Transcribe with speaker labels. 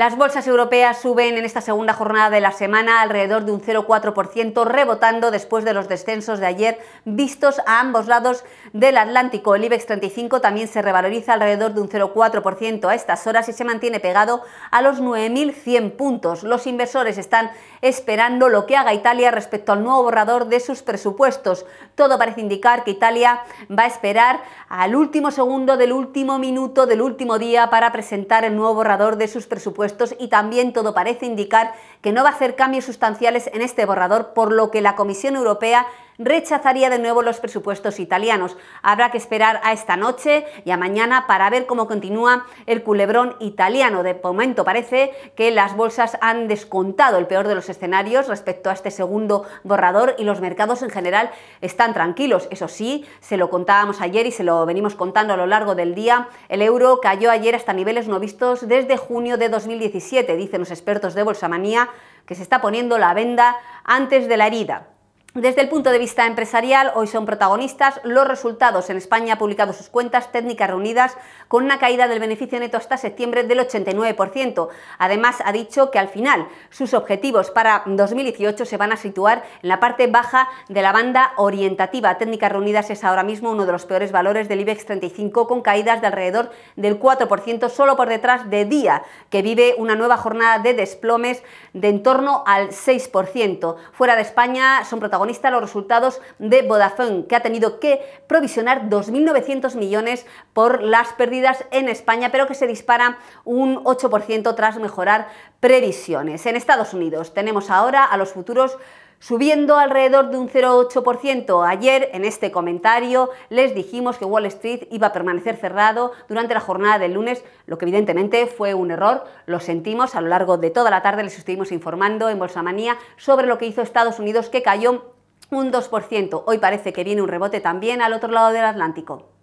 Speaker 1: Las bolsas europeas suben en esta segunda jornada de la semana alrededor de un 0,4%, rebotando después de los descensos de ayer vistos a ambos lados del Atlántico. El IBEX 35 también se revaloriza alrededor de un 0,4% a estas horas y se mantiene pegado a los 9.100 puntos. Los inversores están esperando lo que haga Italia respecto al nuevo borrador de sus presupuestos. Todo parece indicar que Italia va a esperar al último segundo del último minuto del último día para presentar el nuevo borrador de sus presupuestos y también todo parece indicar que no va a hacer cambios sustanciales en este borrador, por lo que la Comisión Europea rechazaría de nuevo los presupuestos italianos. Habrá que esperar a esta noche y a mañana para ver cómo continúa el culebrón italiano. De momento parece que las bolsas han descontado el peor de los escenarios respecto a este segundo borrador y los mercados en general están tranquilos. Eso sí, se lo contábamos ayer y se lo venimos contando a lo largo del día. El euro cayó ayer hasta niveles no vistos desde junio de 2017, dicen los expertos de Bolsamanía, que se está poniendo la venda antes de la herida. Desde el punto de vista empresarial, hoy son protagonistas los resultados. En España ha publicado sus cuentas técnicas reunidas con una caída del beneficio neto hasta septiembre del 89%. Además, ha dicho que al final sus objetivos para 2018 se van a situar en la parte baja de la banda orientativa. Técnicas reunidas es ahora mismo uno de los peores valores del IBEX 35 con caídas de alrededor del 4%, solo por detrás de Día, que vive una nueva jornada de desplomes de en torno al 6%. Fuera de España son protagonistas los resultados de Vodafone, que ha tenido que provisionar 2.900 millones por las pérdidas en España, pero que se dispara un 8% tras mejorar previsiones. En Estados Unidos tenemos ahora a los futuros subiendo alrededor de un 0,8%. Ayer en este comentario les dijimos que Wall Street iba a permanecer cerrado durante la jornada del lunes, lo que evidentemente fue un error. Lo sentimos, a lo largo de toda la tarde les estuvimos informando en Manía sobre lo que hizo Estados Unidos que cayó un 2%. Hoy parece que viene un rebote también al otro lado del Atlántico.